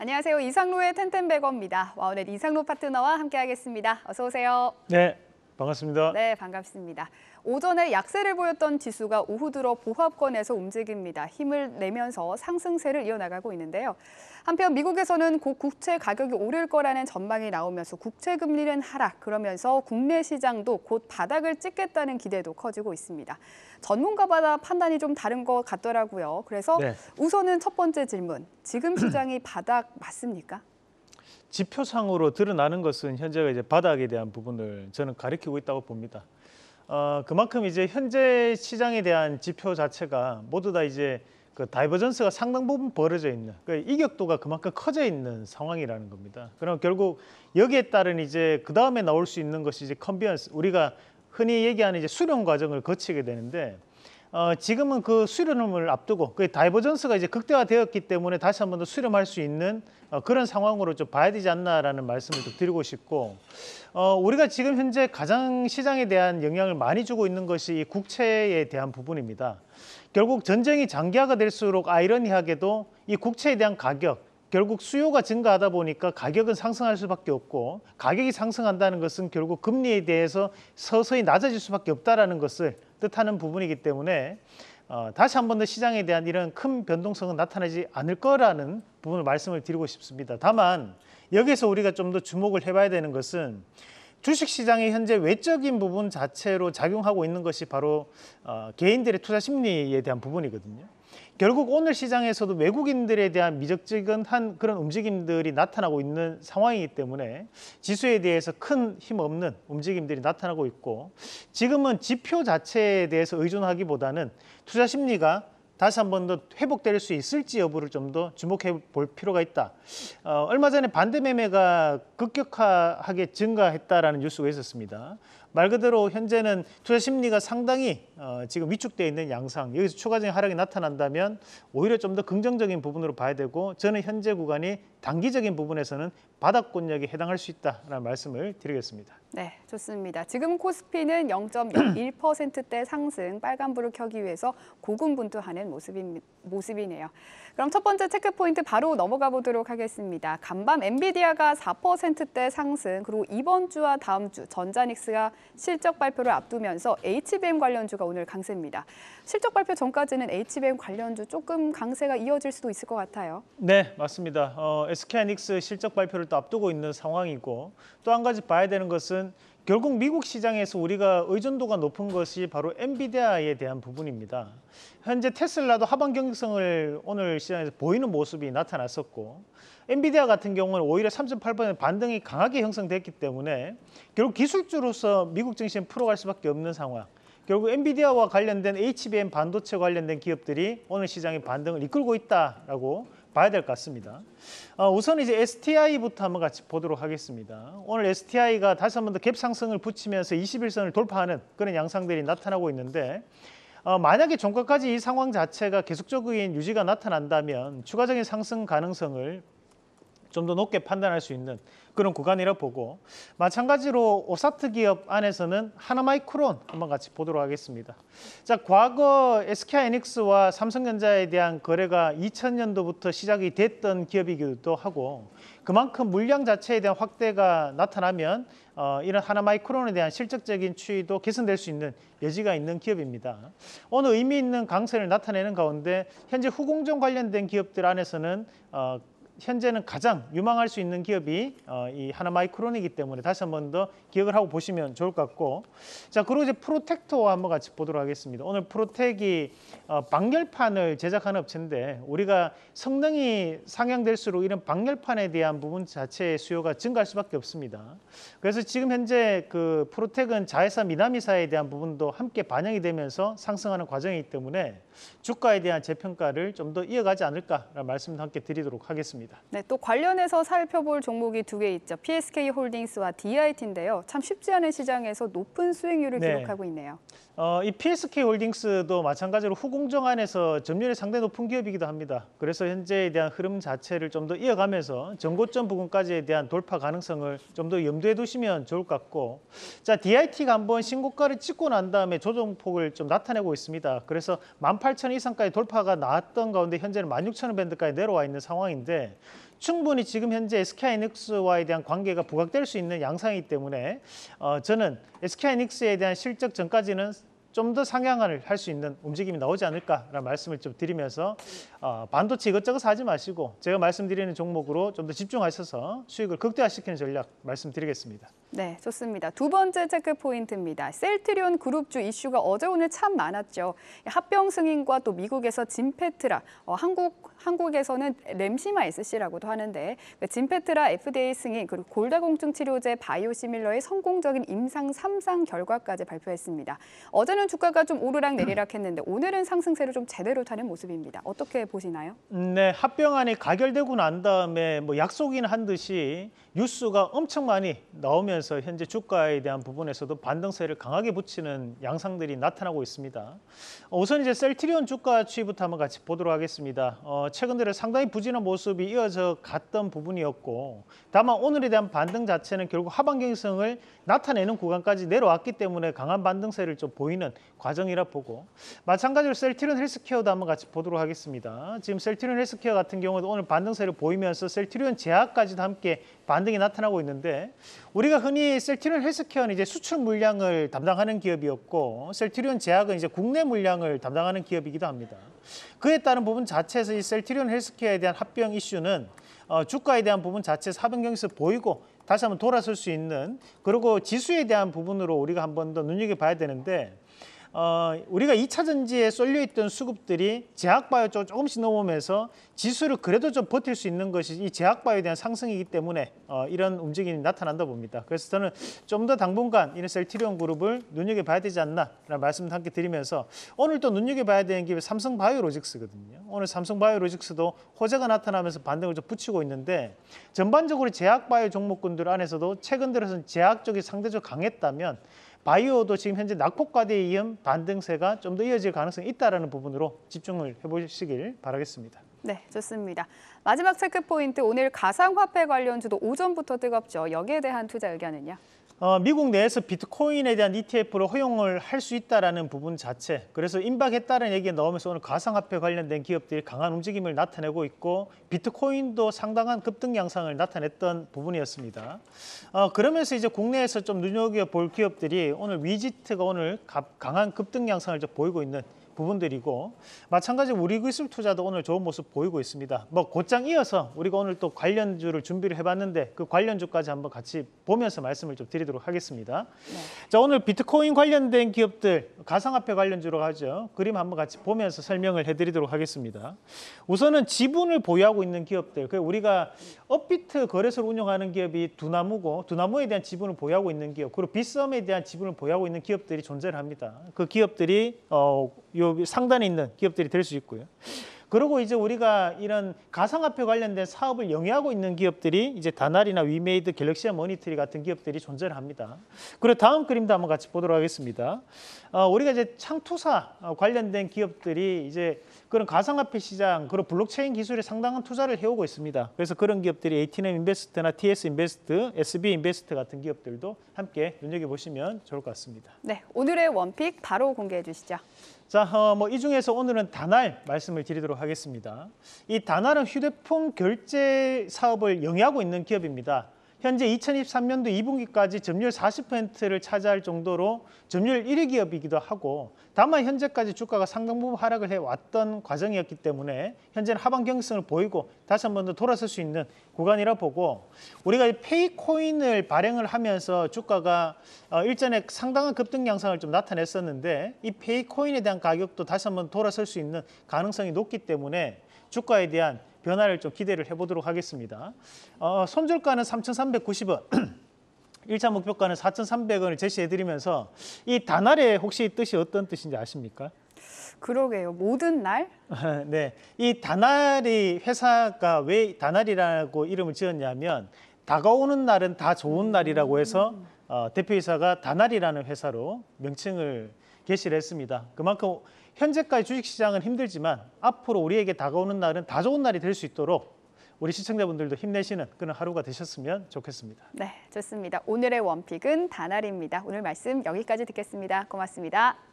안녕하세요. 이상로의 텐텐백어입니다. 와우넷 이상로 파트너와 함께하겠습니다. 어서 오세요. 네, 반갑습니다. 네, 반갑습니다. 오전에 약세를 보였던 지수가 오후 들어 보합권에서 움직입니다. 힘을 내면서 상승세를 이어나가고 있는데요. 한편 미국에서는 곧 국채 가격이 오를 거라는 전망이 나오면서 국채 금리는 하락, 그러면서 국내 시장도 곧 바닥을 찍겠다는 기대도 커지고 있습니다. 전문가마다 판단이 좀 다른 것 같더라고요. 그래서 네. 우선은 첫 번째 질문, 지금 시장이 바닥 맞습니까? 지표상으로 드러나는 것은 현재가 이제 바닥에 대한 부분을 저는 가리키고 있다고 봅니다. 어, 그만큼 이제 현재 시장에 대한 지표 자체가 모두 다 이제 그 다이버전스가 상당 부분 벌어져 있는 그 이격도가 그만큼 커져 있는 상황이라는 겁니다. 그럼 결국 여기에 따른 이제 그 다음에 나올 수 있는 것이 이제 컨비언스 우리가 흔히 얘기하는 이제 수렴 과정을 거치게 되는데 어, 지금은 그 수렴을 앞두고 그 다이버전스가 이제 극대화되었기 때문에 다시 한번 더 수렴할 수 있는 어, 그런 상황으로 좀 봐야 되지 않나라는 말씀을 좀 드리고 싶고 어, 우리가 지금 현재 가장 시장에 대한 영향을 많이 주고 있는 것이 이 국채에 대한 부분입니다. 결국 전쟁이 장기화가 될수록 아이러니하게도 이 국채에 대한 가격 결국 수요가 증가하다 보니까 가격은 상승할 수밖에 없고 가격이 상승한다는 것은 결국 금리에 대해서 서서히 낮아질 수밖에 없다는 것을 뜻하는 부분이기 때문에 어, 다시 한 번 더 시장에 대한 이런 큰 변동성은 나타나지 않을 거라는 부분을 말씀을 드리고 싶습니다. 다만 여기서 우리가 좀 더 주목을 해봐야 되는 것은 주식시장의 현재 외적인 부분 자체로 작용하고 있는 것이 바로 어, 개인들의 투자 심리에 대한 부분이거든요. 결국 오늘 시장에서도 외국인들에 대한 미적지근한 그런 움직임들이 나타나고 있는 상황이기 때문에 지수에 대해서 큰 힘없는 움직임들이 나타나고 있고 지금은 지표 자체에 대해서 의존하기보다는 투자 심리가 다시 한 번 더 회복될 수 있을지 여부를 좀 더 주목해 볼 필요가 있다. 어, 얼마 전에 반대 매매가 급격하게 증가했다라는 뉴스가 있었습니다. 말 그대로 현재는 투자 심리가 상당히 어, 지금 위축되어 있는 양상 여기서 추가적인 하락이 나타난다면 오히려 좀 더 긍정적인 부분으로 봐야 되고 저는 현재 구간이 단기적인 부분에서는 바닥 권역에 해당할 수 있다라는 말씀을 드리겠습니다. 네, 좋습니다. 지금 코스피는 0 1대 상승 빨간불을 켜기 위해서 고군분투하는 모습이, 모습이네요. 그럼 첫 번째 체크 포인트 바로 넘어가 보도록 하겠습니다. 간밤 엔비디아가 4%대 상승 그리고 이번 주와 다음 주 전자닉스가 실적 발표를 앞두면서 HBM 관련주가 오늘 강세입니다. 실적 발표 전까지는 HBM 관련주 조금 강세가 이어질 수도 있을 것 같아요. 네, 맞습니다. 어, SK하이닉스 실적 발표를 또 앞두고 있는 상황이고 또 한 가지 봐야 되는 것은 결국 미국 시장에서 우리가 의존도가 높은 것이 바로 엔비디아에 대한 부분입니다. 현재 테슬라도 하반 경쟁성을 오늘 시장에서 보이는 모습이 나타났었고 엔비디아 같은 경우는 오히려 3.8번의 반등이 강하게 형성됐기 때문에 결국 기술주로서 미국 증시는 풀어갈 수밖에 없는 상황. 결국 엔비디아와 관련된 HBM 반도체 관련된 기업들이 오늘 시장의 반등을 이끌고 있다라고 봐야 될 것 같습니다. 어, 우선 이제 STI부터 한번 같이 보도록 하겠습니다. 오늘 STI가 다시 한번 더 갭 상승을 붙이면서 21선을 돌파하는 그런 양상들이 나타나고 있는데 어, 만약에 종가까지 이 상황 자체가 계속적인 유지가 나타난다면 추가적인 상승 가능성을 좀더 높게 판단할 수 있는 그런 구간이라 보고 마찬가지로 오사트 기업 안에서는 하나마이크론 한번 같이 보도록 하겠습니다. 자, 과거 SK하이닉스와 삼성전자에 대한 거래가 2000년도부터 시작이 됐던 기업이기도 하고 그만큼 물량 자체에 대한 확대가 나타나면 어, 이런 하나마이크론에 대한 실적적인 추이도 개선될 수 있는 여지가 있는 기업입니다. 오늘 의미 있는 강세를 나타내는 가운데 현재 후공정 관련된 기업들 안에서는 어, 현재는 가장 유망할 수 있는 기업이 어, 이 하나마이크론이기 때문에 다시 한 번 더 기억을 하고 보시면 좋을 것 같고 자 그리고 이제 프로텍터와 한번 같이 보도록 하겠습니다. 오늘 프로텍이 어, 방열판을 제작하는 업체인데 우리가 성능이 상향될수록 이런 방열판에 대한 부분 자체의 수요가 증가할 수밖에 없습니다. 그래서 지금 현재 그 프로텍은 자회사 미나미사에 대한 부분도 함께 반영이 되면서 상승하는 과정이기 때문에 주가에 대한 재평가를 좀 더 이어가지 않을까라는 말씀도 함께 드리도록 하겠습니다. 있습니다. 네, 또 관련해서 살펴볼 종목이 두 개 있죠. PSK 홀딩스와 DIT인데요. 참 쉽지 않은 시장에서 높은 수익률을 네. 기록하고 있네요. 어, 이 PSK 홀딩스도 마찬가지로 후공정 안에서 점유율이 상당히 높은 기업이기도 합니다. 그래서 현재에 대한 흐름 자체를 좀 더 이어가면서 전고점 부분까지에 대한 돌파 가능성을 좀 더 염두에 두시면 좋을 것 같고 자 DIT가 한번 신고가를 찍고 난 다음에 조정폭을 좀 나타내고 있습니다. 그래서 18,000 이상까지 돌파가 나왔던 가운데 현재는 16,000원 밴드까지 내려와 있는 상황인데 충분히 지금 현재 SK하이닉스와에 대한 관계가 부각될 수 있는 양상이기 때문에 어, 저는 SK하이닉스에 대한 실적 전까지는 좀 더 상향을 할 수 있는 움직임이 나오지 않을까라는 말씀을 좀 드리면서 어, 반도체 이것저것 사지 마시고 제가 말씀드리는 종목으로 좀 더 집중하셔서 수익을 극대화시키는 전략 말씀드리겠습니다. 네, 좋습니다. 두 번째 체크 포인트입니다. 셀트리온 그룹주 이슈가 어제 오늘 참 많았죠. 합병 승인과 또 미국에서 진페트라, 어, 한국 한국에서는 램시마 SC라고도 하는데 그 진페트라 FDA 승인 그리고 골다공증 치료제 바이오시밀러의 성공적인 임상 3상 결과까지 발표했습니다. 어제는 주가가 좀 오르락 내리락 했는데 오늘은 상승세를 좀 제대로 타는 모습입니다. 어떻게 보시나요? 네, 합병안이 가결되고 난 다음에 뭐 약속인 한 듯이 뉴스가 엄청 많이 나오면 그면서 현재 주가에 대한 부분에서도 반등세를 강하게 붙이는 양상들이 나타나고 있습니다. 어, 우선 이제 셀트리온 주가 추이부터 한번 같이 보도록 하겠습니다. 어, 최근 들에 상당히 부진한 모습이 이어져 갔던 부분이었고 다만 오늘에 대한 반등 자체는 결국 하반경성을 나타내는 구간까지 내려왔기 때문에 강한 반등세를 좀 보이는 과정이라 보고 마찬가지로 셀트리온 헬스케어도 한번 같이 보도록 하겠습니다. 지금 셀트리온 헬스케어 같은 경우도 오늘 반등세를 보이면서 셀트리온 제약까지도 함께 반등이 나타나고 있는데 우리가 흔히 셀트리온 헬스케어는 이제 수출 물량을 담당하는 기업이었고 셀트리온 제약은 이제 국내 물량을 담당하는 기업이기도 합니다. 그에 따른 부분 자체에서 이 셀트리온 헬스케어에 대한 합병 이슈는 어, 주가에 대한 부분 자체에서 하변 경에서 보이고 다시 한번 돌아설 수 있는 그리고 지수에 대한 부분으로 우리가 한번 더 눈여겨봐야 되는데 어, 우리가 2차 전지에 쏠려 있던 수급들이 제약바이오 쪽 조금씩 넘어오면서 지수를 그래도 좀 버틸 수 있는 것이 이 제약바이오에 대한 상승이기 때문에 어, 이런 움직임이 나타난다 봅니다. 그래서 저는 좀 더 당분간 이런 셀티리온 그룹을 눈여겨봐야 되지 않나라는 말씀을 함께 드리면서 오늘 또 눈여겨봐야 되는 게 삼성바이오로직스거든요. 오늘 삼성바이오로직스도 호재가 나타나면서 반등을 좀 붙이고 있는데 전반적으로 제약바이오 종목군들 안에서도 최근 들어서는 제약 쪽이 상대적으로 강했다면 바이오도 지금 현재 낙폭과대 이음 반등세가 좀 더 이어질 가능성이 있다는 부분으로 집중을 해보시길 바라겠습니다. 네, 좋습니다. 마지막 체크포인트 오늘 가상화폐 관련주도 오전부터 뜨겁죠. 여기에 대한 투자 의견은요? 어, 미국 내에서 비트코인에 대한 ETF를 허용을 할 수 있다라는 부분 자체 그래서 임박했다는 얘기가 나오면서 오늘 가상화폐 관련된 기업들이 강한 움직임을 나타내고 있고 비트코인도 상당한 급등 양상을 나타냈던 부분이었습니다. 어, 그러면서 이제 국내에서 좀 눈여겨볼 기업들이 오늘 위지트가 오늘 강한 급등 양상을 좀 보이고 있는 부분들이고 마찬가지로 우리 기술 투자도 오늘 좋은 모습 보이고 있습니다. 뭐 곧장 이어서 우리가 오늘 또 관련주를 준비를 해봤는데 그 관련주까지 한번 같이 보면서 말씀을 좀 드리도록 하겠습니다. 네. 자 오늘 비트코인 관련된 기업들 가상화폐 관련주로 하죠. 그림 한번 같이 보면서 설명을 해드리도록 하겠습니다. 우선은 지분을 보유하고 있는 기업들, 그 우리가 업비트 거래소를 운영하는 기업이 두나무고 두나무에 대한 지분을 보유하고 있는 기업, 그리고 비썸에 대한 지분을 보유하고 있는 기업들이 존재를 합니다. 그 기업들이 어, 요 상단에 있는 기업들이 될 수 있고요. 그리고 이제 우리가 이런 가상화폐 관련된 사업을 영위하고 있는 기업들이 이제 다날이나 위메이드, 갤럭시아 모니터리 같은 기업들이 존재합니다. 그리고 다음 그림도 한번 같이 보도록 하겠습니다. 어, 우리가 이제 창투사 어, 관련된 기업들이 이제 그런 가상화폐 시장, 그런 블록체인 기술에 상당한 투자를 해오고 있습니다. 그래서 그런 기업들이 ATM 인베스트나 TS 인베스트, SB 인베스트 같은 기업들도 함께 눈여겨보시면 좋을 것 같습니다. 네, 오늘의 원픽 바로 공개해 주시죠. 자, 어, 뭐이 중에서 오늘은 다날 말씀을 드리도록 하겠습니다. 이 다날은 휴대폰 결제 사업을 영위하고 있는 기업입니다. 현재 2023년도 2분기까지 점유율 40%를 차지할 정도로 점유율 1위 기업이기도 하고 다만 현재까지 주가가 상당 부분 하락을 해왔던 과정이었기 때문에 현재는 하반 경성을 보이고 다시 한 번 더 돌아설 수 있는 구간이라 보고 우리가 페이코인을 발행을 하면서 주가가 어, 일전에 상당한 급등 양상을 좀 나타냈었는데 이 페이코인에 대한 가격도 다시 한번 돌아설 수 있는 가능성이 높기 때문에 주가에 대한 변화를 좀 기대를 해보도록 하겠습니다. 어, 손절가는 3,390원. 1차 목표가는 4,300원을 제시해드리면서 이 단알의 혹시 뜻이 어떤 뜻인지 아십니까? 그러게요. 모든 날? 네. 이단날이 회사가 왜단날이라고 이름을 지었냐면 다가오는 날은 다 좋은 날이라고 해서 음. 어, 대표이사가 단날이라는 회사로 명칭을 개시를 했습니다. 그만큼 현재까지 주식시장은 힘들지만 앞으로 우리에게 다가오는 날은 다 좋은 날이 될 수 있도록 우리 시청자분들도 힘내시는 그런 하루가 되셨으면 좋겠습니다. 네, 좋습니다. 오늘의 원픽은 다날입니다. 오늘 말씀 여기까지 듣겠습니다. 고맙습니다.